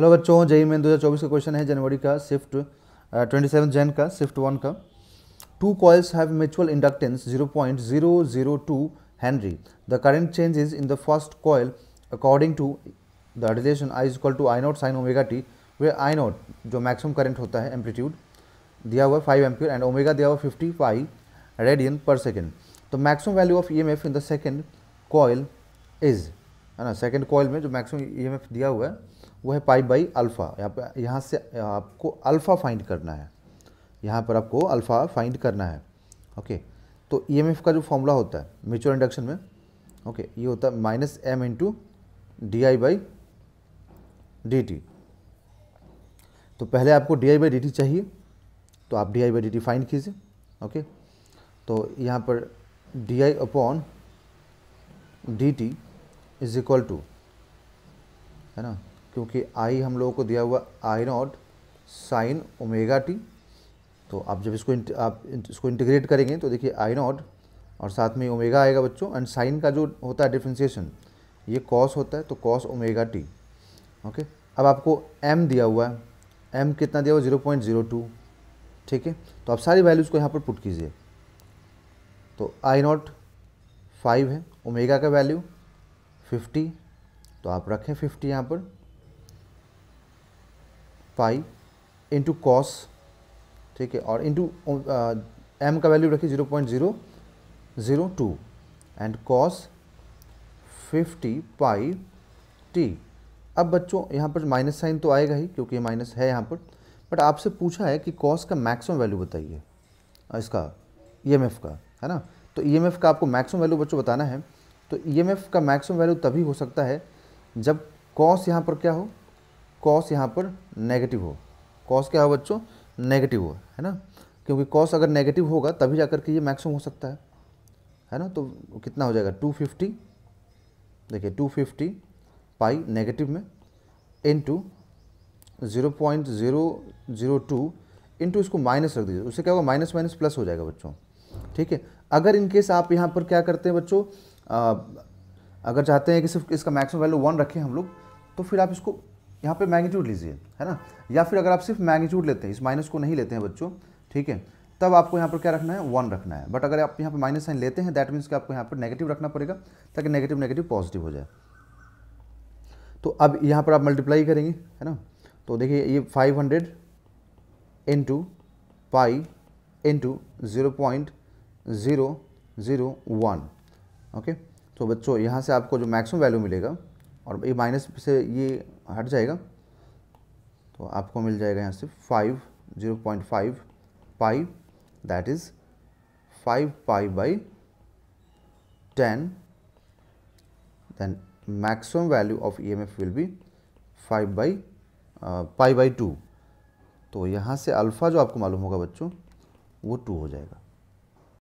hello बच्चों जय main 2024 का क्वेश्चन है जनवरी का शिफ्ट ट्वेंटी सेवन जैन का शिफ्ट वन का two coils have mutual inductance 0.002 henry the current change is in the first coil according to the relation I is equal to I not sine omega T where I not जो maximum current होता है amplitude दिया हुआ five ampere and omega दिया हुआ fifty five radian पर second तो maximum value of E in the second coil is है ना सेकेंड कॉयल में जो मैक्सिमम ई e दिया हुआ है वो है पाई बाई अल्फ़ा यहाँ पर यहाँ से आपको अल्फ़ा फाइंड करना है यहाँ पर आपको अल्फ़ा फाइंड करना है ओके तो ई e का जो फॉर्मूला होता है म्यूचुअल इंडक्शन में ओके ये होता है minus M into D I by D T तो पहले आपको D I by D T चाहिए तो आप D I by D T find कीजिए ओके तो यहाँ पर D I upon D T is equal to है ना क्योंकि आई हम लोगों को दिया हुआ I not sine omega T तो आप जब इसको आप इसको इंटीग्रेट करेंगे तो देखिए आई नॉट और साथ में ओमेगा आएगा बच्चों एंड साइन का जो होता है डिफ्रेंसिएशन ये कॉस होता है तो कॉस ओमेगा टी ओके अब आपको एम दिया हुआ है एम कितना दिया हुआ ज़ीरो पॉइंट ज़ीरो टू ठीक है तो आप सारी वैल्यूज़ को यहाँ पर पुट कीजिए तो आई नॉट फाइव है ओमेगा का वैल्यू फिफ्टी तो आप रखें फिफ्टी यहाँ पर पाई इंटू कॉस ठीक है और इंटू एम uh, का वैल्यू रखिए zero point zero zero two and cos fifty pi T अब बच्चों यहाँ पर माइनस साइन तो आएगा ही क्योंकि ये माइनस है यहाँ पर बट आपसे पूछा है कि कॉस का मैक्सिमम वैल्यू बताइए इसका ई e का है ना तो ई e का आपको मैक्सिमम वैल्यू बच्चों बताना है तो ई e का मैक्सिमम वैल्यू तभी हो सकता है जब कॉस यहाँ पर क्या हो कॉस यहाँ पर नेगेटिव हो कॉस क्या हो बच्चों नेगेटिव हो है ना क्योंकि कॉस अगर नेगेटिव होगा तभी जा करके के ये मैक्सिमम हो सकता है है ना तो कितना हो जाएगा टू फिफ्टी देखिए टू फिफ्टी पाई नेगेटिव में into zero point zero zero two into इसको माइनस रख दीजिए उससे क्या होगा माइनस माइनस प्लस हो जाएगा बच्चों ठीक है अगर इन केस आप यहाँ पर क्या करते हैं बच्चों अगर चाहते हैं कि सिर्फ इसका मैक्सिमम वैल्यू वन रखें हम लोग तो फिर आप इसको यहाँ पे मैग्नीट्यूड लीजिए है ना या फिर अगर आप सिर्फ मैग्नीट्यूड लेते हैं इस माइनस को नहीं लेते हैं बच्चों ठीक है तब आपको यहाँ पर क्या रखना है वन रखना है बट अगर आप यहाँ पर माइनस साइन लेते हैं दैट मीन्स कि आपको यहाँ पर नेगेटिव रखना पड़ेगा ताकि नेगेटिव नेगेटिव पॉजिटिव हो जाए तो अब यहाँ पर आप मल्टीप्लाई करेंगे है ना तो देखिए ये five hundred into pi into zero point zero zero one okay तो बच्चों यहाँ से आपको जो मैक्सिमम वैल्यू मिलेगा और ये माइनस से ये हट जाएगा तो आपको मिल जाएगा यहाँ से five zero point five pi that is five pi by ten then value of E M F will 5 five by pi by two तो यहाँ से अल्फ़ा जो आपको मालूम होगा बच्चों वो टू हो जाएगा